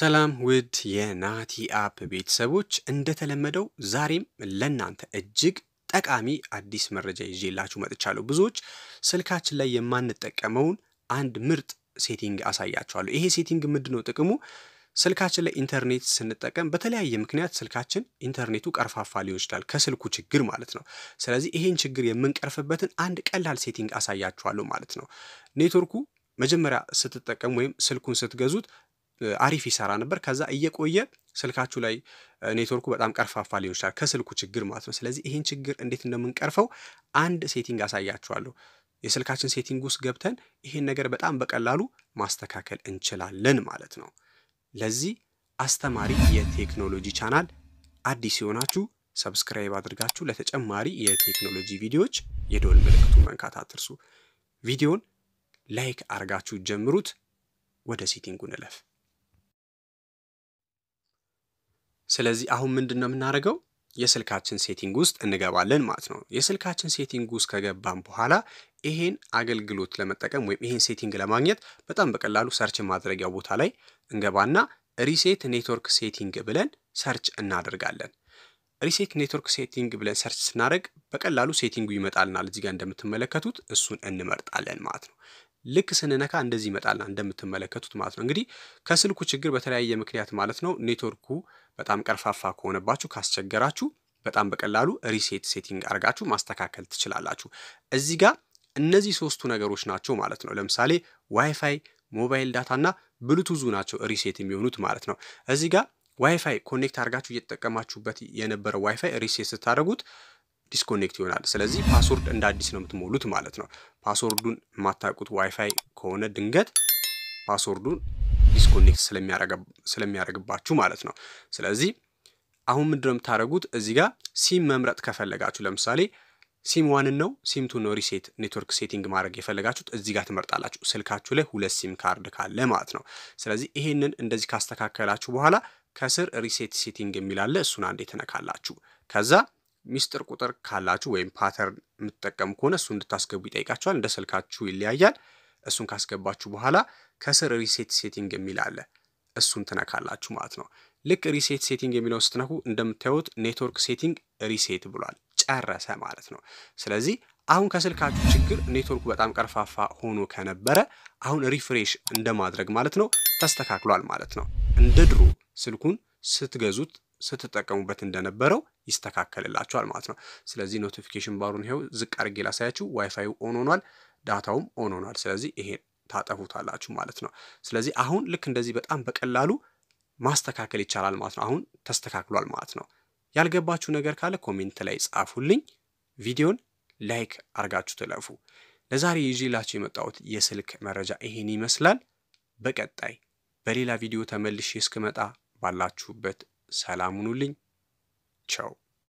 ሰላም ውድ የናቲ አፕ ቤተሰቦች፣ እንደተለመደው ዛሬም ለእናንተ እጅግ ጠቃሚ አዲስ መረጃ ይዤላችሁ መጥቻለሁ። ብዙዎች ስልካችን ላይ የማንጠቀመውን አንድ ምርጥ ሴቲንግ አሳያችኋለሁ። ይሄ ሴቲንግ ምንድን ነው ጥቅሙ? ስልካችን ላይ ኢንተርኔት ስንጠቀም በተለያየ ምክንያት ስልካችን ኢንተርኔቱ ቀርፋፋ ሊሆን ይችላል፣ ከስልኩ ችግር ማለት ነው። ስለዚህ ይሄን ችግር የምንቀርፍበትን አንድ ቀላል ሴቲንግ አሳያችኋለሁ ማለት ነው። ኔትወርኩ መጀመሪያ ስትጠቀም ወይም ስልኩን ስትገዙት አሪፍ ይሰራ ነበር። ከዛ እየቆየ ስልካችሁ ላይ ኔትወርኩ በጣም ቀርፋፋ ሊሆን ይችላል፣ ከስልኩ ችግር ማለት ነው። ስለዚህ ይሄን ችግር እንዴት እንደምንቀርፈው አንድ ሴቲንግ አሳያችኋለሁ። የስልካችን ሴቲንግ ውስጥ ገብተን ይሄን ነገር በጣም በቀላሉ ማስተካከል እንችላለን ማለት ነው። ለዚህ አስተማሪ የቴክኖሎጂ ቻናል አዲስ የሆናችሁ ሰብስክራይብ አድርጋችሁ ለተጨማሪ የቴክኖሎጂ ቪዲዮዎች የደወል ምልክቱን መንካት አትርሱ። ቪዲዮን ላይክ አድርጋችሁ ጀምሩት። ወደ ሴቲንጉ ንለፍ። ስለዚህ አሁን ምንድን ነው የምናደርገው? የስልካችን ሴቲንግ ውስጥ እንገባለን ማለት ነው። የስልካችን ሴቲንግ ውስጥ ከገባን በኋላ ይሄን አገልግሎት ለመጠቀም ወይም ይሄን ሴቲንግ ለማግኘት በጣም በቀላሉ ሰርች ማድረጊያው ቦታ ላይ እንገባና ሪሴት ኔትወርክ ሴቲንግ ብለን ሰርች እናደርጋለን። ሪሴት ኔትወርክ ሴቲንግ ብለን ሰርች ስናደርግ በቀላሉ ሴቲንጉ ይመጣልናል። እዚህ ጋር እንደምትመለከቱት እሱን እንመርጣለን ማለት ነው። ልክ ስንነካ እንደዚህ ይመጣልና እንደምትመለከቱት ማለት ነው። እንግዲህ ከስልኩ ችግር በተለያየ ምክንያት ማለት ነው ኔትወርኩ በጣም ቀርፋፋ ከሆነባችሁ ካስቸገራችሁ በጣም በቀላሉ ሪሴት ሴቲንግ አድርጋችሁ ማስተካከል ትችላላችሁ። እዚህ ጋር እነዚህ ሶስቱ ነገሮች ናቸው ማለት ነው። ለምሳሌ ዋይፋይ፣ ሞባይል እና ብሉቱዙ ናቸው ሪሴት የሚሆኑት ማለት ነው። እዚህ ጋር ዋይፋይ ኮኔክት አድርጋችሁ እየተጠቀማችሁበት የነበረው ዋይፋይ ሪሴት ስታደርጉት ዲስኮኔክት ይሆናል። ስለዚህ ፓስወርድ እንደ አዲስ ነው የምትሞሉት ማለት ነው። ፓስወርዱን የማታውቁት ዋይፋይ ከሆነ ድንገት ፓስወርዱን ዲስኮኔክት ስለሚያደርግባችሁ ማለት ነው። ስለዚህ አሁን ምንድነው የምታደርጉት? እዚህ ጋር ሲም መምረጥ ከፈለጋችሁ ለምሳሌ ሲም ዋንን ነው ሲም ቱ ነው ሪሴት ኔትወርክ ሴቲንግ ማድረግ የፈለጋችሁት እዚህ ጋር ትመርጣላችሁ። ስልካችሁ ላይ ሁለት ሲም ካርድ ካለ ማለት ነው። ስለዚህ ይሄንን እንደዚህ ካስተካከላችሁ በኋላ ከስር ሪሴት ሴቲንግ የሚላለ እሱን አንዴ ትነካላችሁ። ከዛ ሚስጥር ቁጥር ካላችሁ ወይም ፓተርን የምትጠቀሙ ከሆነ እሱ እንድታስገቡ ይጠይቃችኋል። እንደ ስልካችሁ ይለያያል። እሱን ካስገባችሁ በኋላ ከስር ሪሴት ሴቲንግ የሚላለ እሱን ትነካላችሁ ማለት ነው። ልክ ሪሴት ሴቲንግ የሚለውን ስትነኩ እንደምታዩት ኔትወርክ ሴቲንግ ሪሴት ብሏል። ጨረሰ ማለት ነው። ስለዚህ አሁን ከስልካችሁ ችግር ኔትወርኩ በጣም ቀርፋፋ ሆኖ ከነበረ አሁን ሪፍሬሽ እንደማድረግ ማለት ነው ተስተካክሏል ማለት ነው። እንደ ድሮ ስልኩን ስትገዙት ስትጠቀሙበት እንደነበረው ይስተካከልላችኋል ማለት ነው። ስለዚህ ኖቲፊኬሽን ባሩን ይኸው ዝቅ አድርጌ ላሳያችሁ። ዋይፋዩ ኦን ሆኗል፣ ዳታውም ኦን ሆኗል። ስለዚህ ይሄን ታጠፉታላችሁ ማለት ነው። ስለዚህ አሁን ልክ እንደዚህ በጣም በቀላሉ ማስተካከል ይቻላል ማለት ነው። አሁን ተስተካክሏል ማለት ነው። ያልገባችሁ ነገር ካለ ኮሜንት ላይ ጻፉልኝ። ቪዲዮን ላይክ አርጋችሁ ትለፉ ለዛሬ ይዤላችሁ የመጣሁት የስልክ መረጃ ይሄን ይመስላል። በቀጣይ በሌላ ቪዲዮ ተመልሼ እስክመጣ ባላችሁበት ሰላም ሁኑልኝ። ቸው